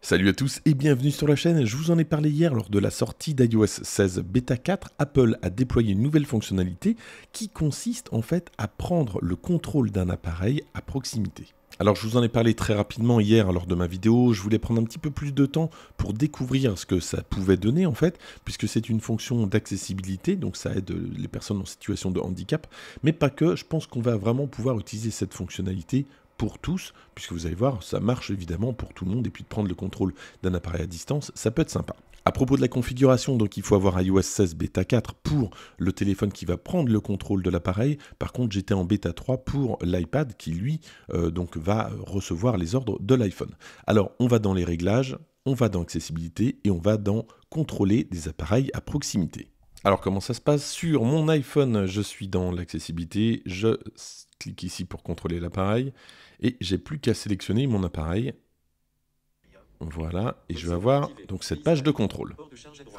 Salut à tous et bienvenue sur la chaîne. Je vous en ai parlé hier lors de la sortie d'iOS 16 Beta 4. Apple a déployé une nouvelle fonctionnalité qui consiste en fait à prendre le contrôle d'un appareil à proximité. Alors je vous en ai parlé très rapidement hier lors de ma vidéo, je voulais prendre un petit peu plus de temps pour découvrir ce que ça pouvait donner en fait, puisque c'est une fonction d'accessibilité, donc ça aide les personnes en situation de handicap, mais pas que, je pense qu'on va vraiment pouvoir utiliser cette fonctionnalité pour tous, puisque vous allez voir, ça marche évidemment pour tout le monde, et puis de prendre le contrôle d'un appareil à distance, ça peut être sympa. À propos de la configuration, donc il faut avoir iOS 16 bêta 4 pour le téléphone qui va prendre le contrôle de l'appareil. Par contre, j'étais en bêta 3 pour l'iPad qui lui euh, donc va recevoir les ordres de l'iPhone. Alors, on va dans les réglages, on va dans accessibilité et on va dans contrôler des appareils à proximité. Alors comment ça se passe Sur mon iPhone, je suis dans l'accessibilité, je clique ici pour contrôler l'appareil, et j'ai plus qu'à sélectionner mon appareil. Voilà, et je vais avoir donc cette page de contrôle.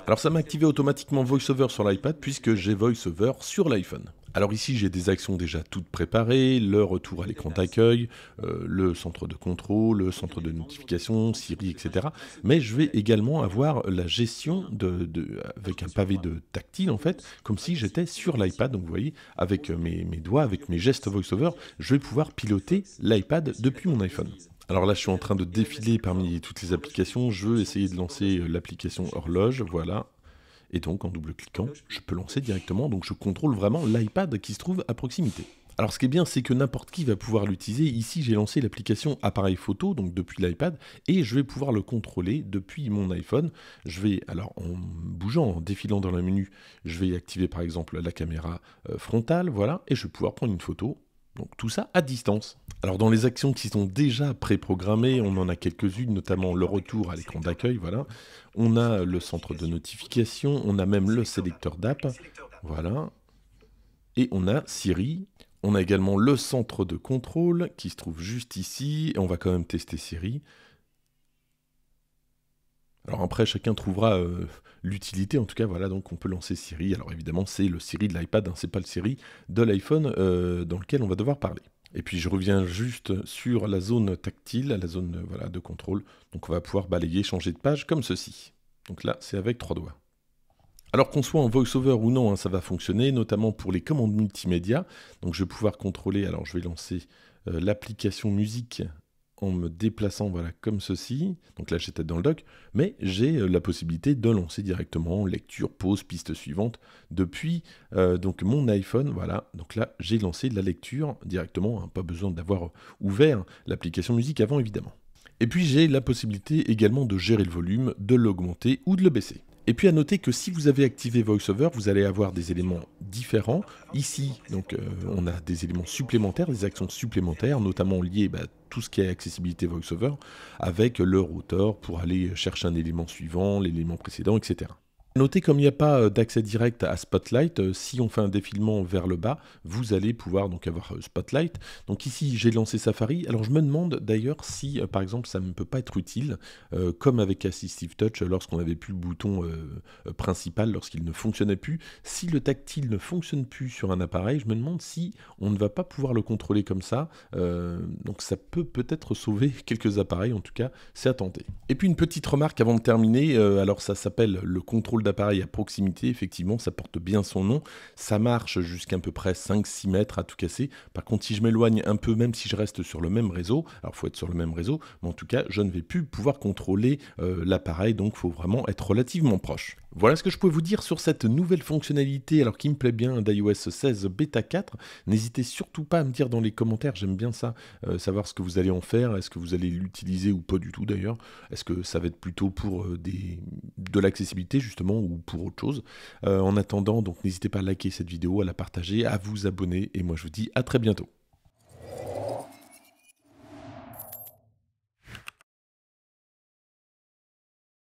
Alors ça m'a activé automatiquement VoiceOver sur l'iPad puisque j'ai VoiceOver sur l'iPhone. Alors ici, j'ai des actions déjà toutes préparées, le retour à l'écran d'accueil, euh, le centre de contrôle, le centre de notification, Siri, etc. Mais je vais également avoir la gestion de, avec un pavé de tactile, en fait, comme si j'étais sur l'iPad. Donc vous voyez, avec euh, mes, mes doigts, avec mes gestes VoiceOver, je vais pouvoir piloter l'iPad depuis mon iPhone. Alors là, je suis en train de défiler parmi toutes les applications. Je veux essayer de lancer euh, l'application horloge. Voilà, et donc, en double-cliquant, je peux lancer directement. Donc, je contrôle vraiment l'iPad qui se trouve à proximité. Alors ce qui est bien, c'est que n'importe qui va pouvoir l'utiliser. Ici, j'ai lancé l'application appareil photo, donc depuis l'iPad, et je vais pouvoir le contrôler depuis mon iPhone. Je vais, alors en bougeant, en défilant dans le menu, je vais activer par exemple la caméra euh, frontale, voilà, et je vais pouvoir prendre une photo. Donc tout ça à distance. Alors dans les actions qui sont déjà préprogrammées, on en a quelques-unes, notamment le retour à l'écran d'accueil, voilà. On a le centre de notification, on a même le sélecteur d'app, voilà. Et on a Siri. On a également le centre de contrôle qui se trouve juste ici. Et on va quand même tester Siri. Alors après, chacun trouvera euh, l'utilité. En tout cas, voilà, donc on peut lancer Siri. Alors évidemment, c'est le Siri de l'iPad, ce hein, c'est pas le Siri de l'iPhone euh, dans lequel on va devoir parler. Et puis je reviens juste sur la zone tactile, la zone euh, voilà, de contrôle. Donc on va pouvoir balayer, changer de page comme ceci. Donc là, c'est avec trois doigts. Alors qu'on soit en VoiceOver ou non, hein, ça va fonctionner, notamment pour les commandes multimédia. Donc je vais pouvoir contrôler, alors je vais lancer euh, l'application musique en me déplaçant voilà, comme ceci, donc là j'étais dans le doc mais j'ai euh, la possibilité de lancer directement lecture, pause, piste suivante depuis euh, donc mon iPhone. Voilà, donc là j'ai lancé la lecture directement, hein, pas besoin d'avoir euh, ouvert l'application musique avant évidemment. Et puis j'ai la possibilité également de gérer le volume, de l'augmenter ou de le baisser. Et puis à noter que si vous avez activé VoiceOver, vous allez avoir des éléments différents. Ici, donc, euh, on a des éléments supplémentaires, des actions supplémentaires, notamment liées à bah, tout ce qui est accessibilité VoiceOver, avec le auteur pour aller chercher un élément suivant, l'élément précédent, etc. Notez comme il n'y a pas euh, d'accès direct à Spotlight, euh, si on fait un défilement vers le bas, vous allez pouvoir donc avoir euh, Spotlight. Donc ici, j'ai lancé Safari. Alors je me demande d'ailleurs si, par exemple, ça ne peut pas être utile, comme avec Assistive Touch, lorsqu'on n'avait plus le bouton principal, lorsqu'il ne fonctionnait plus. Si le tactile ne fonctionne plus sur un appareil, je me demande si on ne va pas pouvoir le contrôler comme ça. donc ça peut peut-être sauver quelques appareils, en tout cas, c'est à tenter. Et puis une petite remarque avant de terminer, alors ça s'appelle le contrôle appareil à proximité, effectivement, ça porte bien son nom. Ça marche jusqu'à un peu près 5-6 mètres à tout casser. Par contre, si je m'éloigne un peu, même si je reste sur le même réseau, alors faut être sur le même réseau, mais en tout cas, je ne vais plus pouvoir contrôler euh, l'appareil, donc faut vraiment être relativement proche. Voilà ce que je pouvais vous dire sur cette nouvelle fonctionnalité, alors qui me plaît bien d'iOS 16 Beta 4. N'hésitez surtout pas à me dire dans les commentaires, j'aime bien ça, euh, savoir ce que vous allez en faire, est-ce que vous allez l'utiliser ou pas du tout d'ailleurs, est-ce que ça va être plutôt pour euh, des... de l'accessibilité justement ou pour autre chose. Euh, en attendant, donc n'hésitez pas à liker cette vidéo, à la partager, à vous abonner et moi je vous dis à très bientôt.